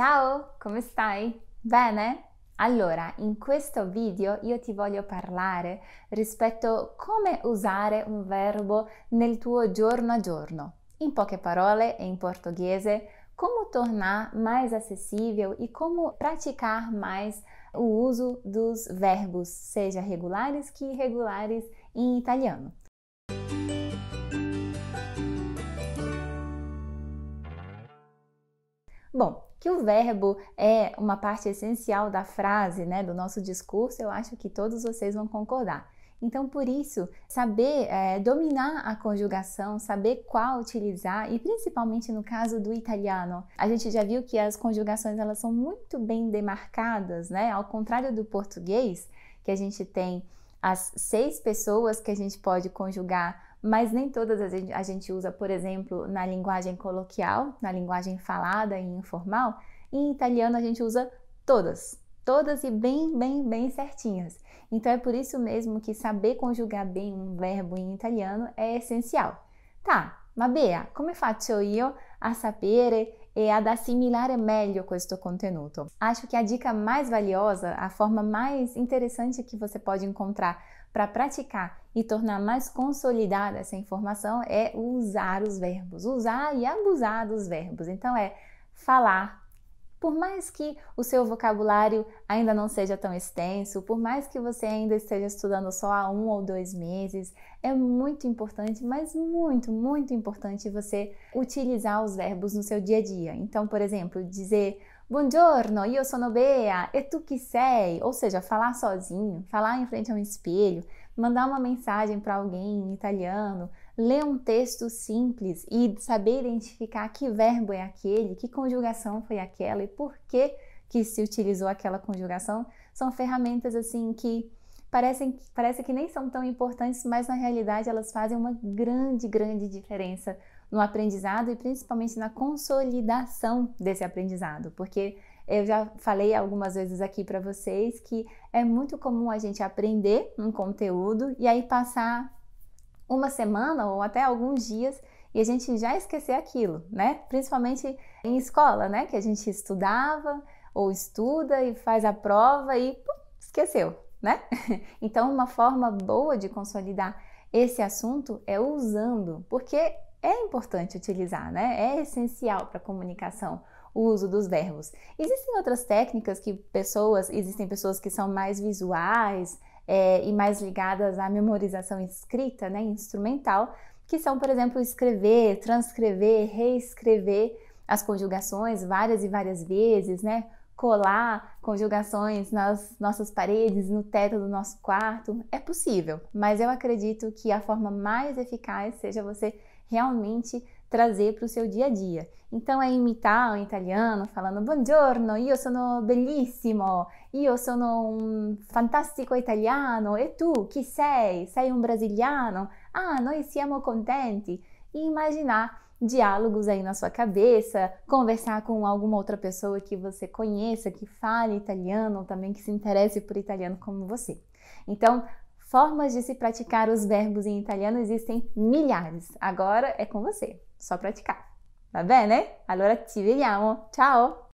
Ciao, come stai? Bene? Allora, in questo video io ti voglio parlare rispetto a come usare un verbo nel tuo giorno a giorno. In poche parole e in portoghese, come tornar mais acessível e como praticar mais o uso dos verbos, seja regulares que irregulares, em italiano. Bom, que o verbo é uma parte essencial da frase, né, do nosso discurso, eu acho que todos vocês vão concordar. Então, por isso, saber é, dominar a conjugação, saber qual utilizar, e principalmente no caso do italiano, a gente já viu que as conjugações elas são muito bem demarcadas, né? Ao contrário do português, que a gente tem as seis pessoas que a gente pode conjugar, mas nem todas a gente usa, por exemplo, na linguagem coloquial, na linguagem falada e informal. em italiano a gente usa todas, todas e bem, bem, bem certinhas. Então é por isso mesmo que saber conjugar bem um verbo em italiano é essencial. Tá, ma Bea, come é faccio io a sapere e ad assimilare é meglio questo conteúdo. Acho que a dica mais valiosa, a forma mais interessante que você pode encontrar para praticar e tornar mais consolidada essa informação é usar os verbos, usar e abusar dos verbos. Então é falar, por mais que o seu vocabulário ainda não seja tão extenso, por mais que você ainda esteja estudando só há um ou dois meses, é muito importante, mas muito, muito importante você utilizar os verbos no seu dia a dia. Então, por exemplo, dizer Buongiorno, io sono Bea, e tu chi sei? Ou seja, falar sozinho, falar em frente a um espelho, mandar uma mensagem para alguém em italiano, ler um texto simples e saber identificar que verbo é aquele, que conjugação foi aquela e por que que se utilizou aquela conjugação, são ferramentas assim que parecem parece que nem são tão importantes, mas na realidade elas fazem uma grande, grande diferença no aprendizado e principalmente na consolidação desse aprendizado, porque eu já falei algumas vezes aqui para vocês que é muito comum a gente aprender um conteúdo e aí passar uma semana ou até alguns dias e a gente já esquecer aquilo, né? Principalmente em escola, né? Que a gente estudava ou estuda e faz a prova e esqueceu, né? Então, uma forma boa de consolidar esse assunto é usando, porque é importante utilizar, né? É essencial para a comunicação o uso dos verbos. Existem outras técnicas que pessoas, existem pessoas que são mais visuais, é, e mais ligadas à memorização escrita, né, instrumental, que são, por exemplo, escrever, transcrever, reescrever as conjugações várias e várias vezes, né? Colar conjugações nas nossas paredes, no teto do nosso quarto, é possível, mas eu acredito que a forma mais eficaz seja você realmente trazer para o seu dia a dia. Então é imitar o italiano falando buongiorno, io sono bellissimo, io sono un fantastico italiano, e tu, chi sei? Sei um brasiliano? Ah, noi siamo contenti. E imaginar diálogos aí na sua cabeça, conversar com alguma outra pessoa que você conheça, que fale italiano, ou também que se interesse por italiano como você. Então, formas de se praticar os verbos em italiano existem milhares. Agora é com você. so praticare. Va bene? Allora ci vediamo. Ciao!